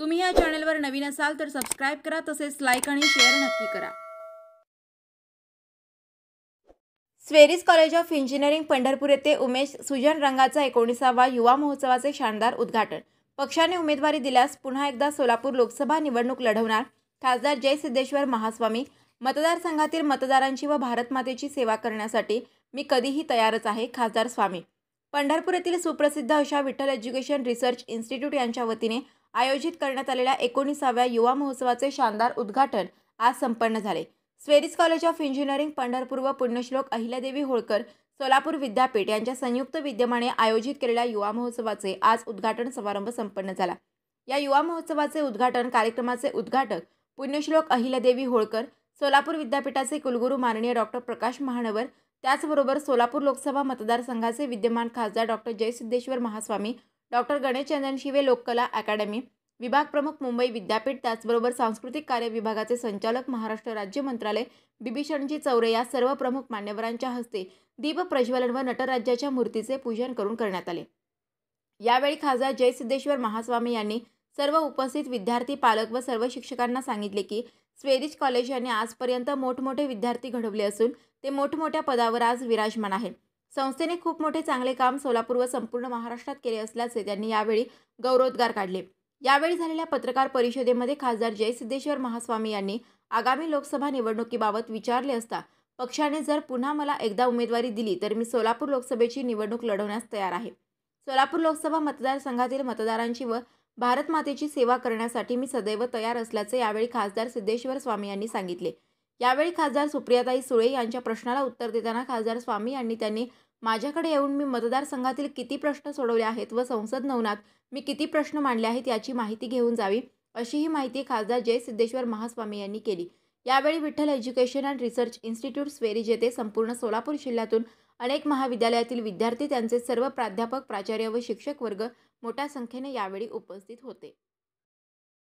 तुम्ही या चॅनलवर नवीन असाल तर सबस्क्राईब करा तसेच लाईक आणि शेअर नक्की करा SVERI's college of engineering Pandharpur येथे उमेश सुजन रंगाचा एकोणीसावा युवा महोत्सवाचे शानदार उद्घाटन पक्षाने उमेदवारी दिल्यास पुन्हा एकदा सोलापूर लोकसभा निवडणूक लढवणार खासदार जय सिद्धेश्वर महास्वामी मतदारसंघातील मतदारांची व भारत मातेची सेवा करण्यासाठी मी कधीही तयारच आहे खासदार स्वामी पंढरपूर येथील सुप्रसिद्ध अशा विठ्ठल एज्युकेशन रिसर्च इन्स्टिट्यूट यांच्या वतीने आयोजित करण्यात आलेल्या एकोणीसाव्या युवा महोत्सवाचे शानदार उद्घाटन आज संपन्न झाले SVERI's college of engineering Pandharpur व पुण्यश्लोक अहिल्यादेवी होळकर सोलापूर विद्यापीठ यांच्या संयुक्त विद्यमाने आयोजित केलेल्या युवा महोत्सवाचे आज उद्घाटन समारंभ संपन्न झाला या युवा महोत्सवाचे उद्घाटन कार्यक्रमाचे उद्घाटक पुण्यश्लोक अहिल्यादेवी होळकर सोलापूर विद्यापीठाचे कुलगुरू माननीय डॉक्टर प्रकाश महानवर त्याचबरोबर सोलापूर लोकसभा मतदारसंघाचे विद्यमान खासदार doctor Jaysiddheshwar Mahaswami doctor Chandan Shive Lokkala academy विभाग प्रमुख मुंबई विद्यापीठ त्याचबरोबर सांस्कृतिक कार्य विभागाचे संचालक महाराष्ट्र राज्य मंत्रालय बिभीषणजी चौरे या सर्व प्रमुख मान्यवरांच्या हस्ते दीप प्रज्वलन व नटराज्याच्या मूर्तीचे पूजन करून करण्यात आले यावेळी खासदार जयसिद्धेश्वर महास्वामी यांनी सर्व उपस्थित विद्यार्थी पालक व सर्व शिक्षकांना सांगितले की स्वेदिश कॉलेज यांनी आजपर्यंत मोठमोठे विद्यार्थी घडवले असून ते मोठमोठ्या पदावर आज विराजमान आहेत संस्थेने खूप मोठे चांगले काम सोलापूर व संपूर्ण महाराष्ट्रात केले असल्याचे त्यांनी यावेळी गौरवोद्गार काढले यावेळी झालेल्या पत्रकार परिषदेमध्ये खासदार जयसिद्धेश्वर महास्वामी यांनी आगामी लोकसभा निवडणुकीबाबत विचारले असता पक्षाने जर पुन्हा मला एकदा उमेदवारी दिली तर मी सोलापूर लोकसभेची निवडणूक लढवण्यास तयार आहे सोलापूर लोकसभा मतदारसंघातील मतदारांची व भारतमातेची सेवा करण्यासाठी मी सदैव तयार असल्याचे यावेळी खासदार सिद्धेश्वर स्वामी यांनी सांगितले यावेळी खासदार सुप्रियाताई सुळे यांच्या प्रश्नाला उत्तर देताना खासदार स्वामी यांनी त्यांनी माझ्याकडे येऊन मी मतदारसंघातील किती प्रश्न सोडवले आहेत व संसद नवनात मी किती प्रश्न मांडले आहेत याची माहिती घेऊन जावी अशी ही माहिती खासदार जयसिद्धेश्वर महास्वामी यांनी केली यावेळी Vitthal education and research institute SVERI's येथे संपूर्ण सोलापूर जिल्ह्यातून अनेक महाविद्यालयातील विद्यार्थी त्यांचे सर्व प्राध्यापक प्राचार्य व शिक्षक वर्ग मोठ्या संख्येने यावेळी उपस्थित होते